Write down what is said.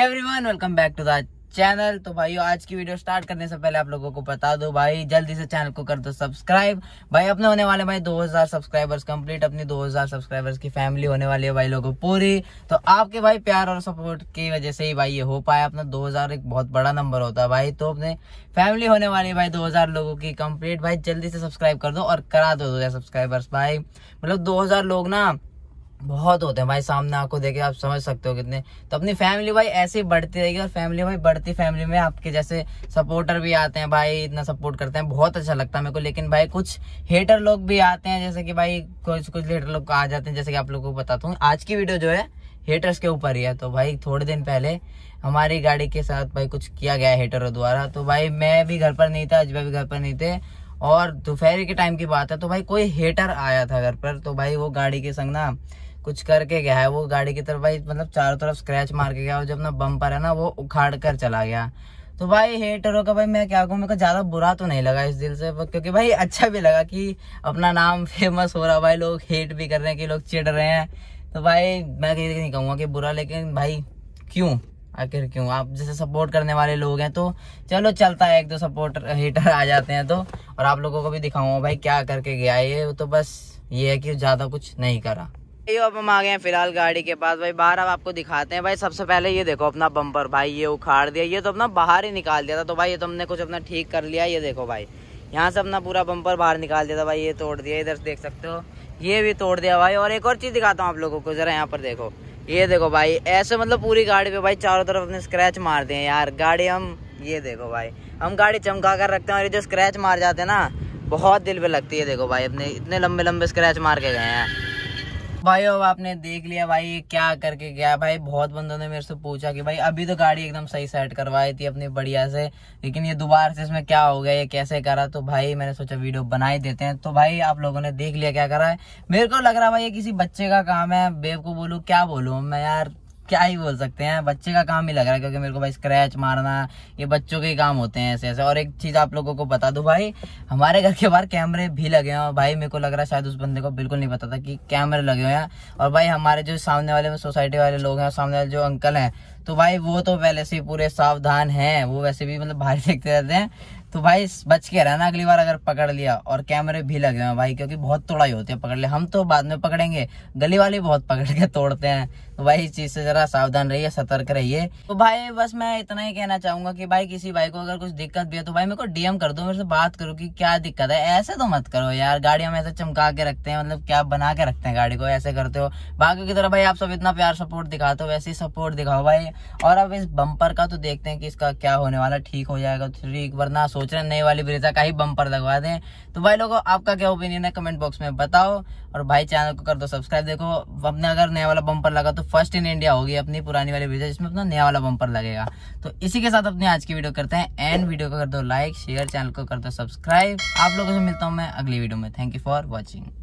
everyone welcome back to the channel तो भाई आज की वीडियो स्टार्ट करने से पहले आप लोगों को बता दो भाई जल्दी से चैनल को कर दो सब्सक्राइब भाई अपने होने वाले भाई 2000 सब्सक्राइबर्स कंप्लीट अपनी 2000 सब्सक्राइबर्स की फैमिली होने वाली है भाई लोगों पूरी तो आपके भाई प्यार और सपोर्ट की वजह से ही भाई ये हो पाया अपना 2000 एक बहुत बड़ा नंबर होता है भाई तो अपने फैमिली होने वाली भाई दो लोगों की कम्प्लीट भाई जल्दी से सब्सक्राइब कर दो और करा दो सब्सक्राइबर्स भाई मतलब दो लोग ना बहुत होते हैं भाई सामने आपको देखे आप समझ सकते हो कितने तो अपनी फैमिली भाई ऐसे ही बढ़ती रहेगी और फैमिली भाई बढ़ती फैमिली में आपके जैसे सपोर्टर भी आते हैं भाई इतना सपोर्ट करते हैं बहुत अच्छा लगता है मेरे को लेकिन भाई कुछ हेटर लोग भी आते हैं जैसे कि भाई कुछ कुछ हेटर लोग आ जाते हैं जैसे कि आप लोग को बताता हूँ आज की वीडियो जो है हेटर्स के ऊपर ही है तो भाई थोड़े दिन पहले हमारी गाड़ी के साथ भाई कुछ किया गया हेटरों द्वारा तो भाई मैं भी घर पर नहीं था अजय भी घर पर नहीं थे और दोपहर के टाइम की बात है तो भाई कोई हेटर आया था घर पर तो भाई वो गाड़ी के संग ना कुछ करके गया है वो गाड़ी की तरफ भाई मतलब चारों तरफ स्क्रैच मार के गया और जब ना बम्पर है ना वो उखाड़ कर चला गया तो भाई हेटरों का भाई मैं क्या कहूँ मेरे को ज़्यादा बुरा तो नहीं लगा इस दिल से क्योंकि भाई अच्छा भी लगा कि अपना नाम फेमस हो रहा भाई लोग हेट भी कर रहे हैं कि लोग चिढ़ रहे हैं तो भाई मैं कहीं नहीं कहूँगा कि बुरा लेकिन भाई क्यों आखिर क्यों आप जैसे सपोर्ट करने वाले लोग हैं तो चलो चलता है एक दो सपोर्ट हीटर आ जाते हैं तो और आप लोगों को भी दिखाऊंगा भाई क्या करके गया ये तो बस ये है कि ज़्यादा कुछ नहीं करा भाई अब हम आ गए हैं फिलहाल गाड़ी के पास भाई बाहर अब आपको दिखाते हैं भाई सबसे पहले ये देखो अपना बम्पर भाई ये उखाड़ दिया ये तो अपना बाहर ही निकाल दिया था तो भाई ये तुमने तो कुछ अपना ठीक कर लिया ये देखो भाई यहाँ से अपना पूरा बम्पर बाहर निकाल दिया था भाई ये तोड़ दिया इधर से देख सकते हो ये भी तोड़ दिया भाई और एक और चीज़ दिखाता हूँ आप लोगों को ज़रा यहाँ पर देखो ये देखो भाई ऐसे मतलब पूरी गाड़ी पे भाई चारों तरफ अपने स्क्रैच मार दिए यार गाड़ी हम ये देखो भाई हम गाड़ी चमका कर रखते हैं और ये जो स्क्रैच मार जाते हैं ना बहुत दिल पे लगती है देखो भाई अपने इतने लंबे लंबे स्क्रैच मार के गए हैं भाई अब आपने देख लिया भाई क्या करके गया भाई बहुत बंदों ने मेरे से पूछा कि भाई अभी तो गाड़ी एकदम सही सेट करवाई थी अपनी बढ़िया से लेकिन ये दोबारा से इसमें क्या हो गया ये कैसे करा तो भाई मैंने सोचा वीडियो बना ही देते हैं तो भाई आप लोगों ने देख लिया क्या करा है मेरे को लग रहा है भाई ये किसी बच्चे का काम है बेब को बोलू क्या बोलू मैं यार क्या ही बोल सकते हैं बच्चे का काम ही लग रहा है क्योंकि मेरे को भाई स्क्रैच मारना ये बच्चों के काम होते हैं ऐसे ऐसे और एक चीज़ आप लोगों को बता दूँ भाई हमारे घर के बाहर कैमरे भी लगे हैं और भाई मेरे को लग रहा है शायद उस बंदे को बिल्कुल नहीं पता था कि कैमरे लगे हुए हैं और भाई हमारे जो सामने वाले सोसाइटी वाले लोग हैं सामने वाले जो अंकल हैं तो भाई वो तो पहले से पूरे सावधान हैं वो वैसे भी मतलब भारी देखते रहते हैं तो भाई बच के रहना अगली बार अगर पकड़ लिया और कैमरे भी लगे हुए हैं भाई क्योंकि बहुत तोड़ाई होती है पकड़ लिया हम तो बाद में पकड़ेंगे गली वाले बहुत पकड़ के तोड़ते हैं तो भाई इस चीज़ से ज़रा सावधान रहिए सतर्क रहिए तो भाई बस मैं इतना ही कहना चाहूंगा कि भाई किसी भाई को अगर कुछ दिक्कत भी है तो भाई मेरे को डीएम कर दो मेरे से बात करो कि क्या दिक्कत है ऐसे तो मत करो यार गाड़ी में ऐसे चमका के रखते हैं मतलब क्या बना के रखते हैं गाड़ी को ऐसे करते हो बाकी की तरह भाई आप सब इतना प्यार सपोर्ट दिखाते हो वैसे ही सपोर्ट दिखाओ भाई और अब इस बंपर का तो देखते हैं कि इसका क्या होने वाला ठीक हो जाएगा तो ठीक वरना सोच रहे नई वाली ब्रेजा का ही बंपर लगवा दें तो भाई लोगों आपका क्या ओपिनियन है कमेंट बॉक्स में बताओ और भाई चैनल को कर दो सब्सक्राइब देखो अपने अगर नया वाला बंपर लगा तो फर्स्ट इन इंडिया होगी अपनी पुरानी वाली ब्रिज जिसमें अपना नया वाला बम्पर लगेगा तो इसी के साथ अपने आज की वीडियो करते हैं एंड वीडियो को कर दो लाइक शेयर चैनल को कर दो सब्सक्राइब आप लोगों से मिलता हूँ मैं अगली वीडियो में थैंक यू फॉर वॉचिंग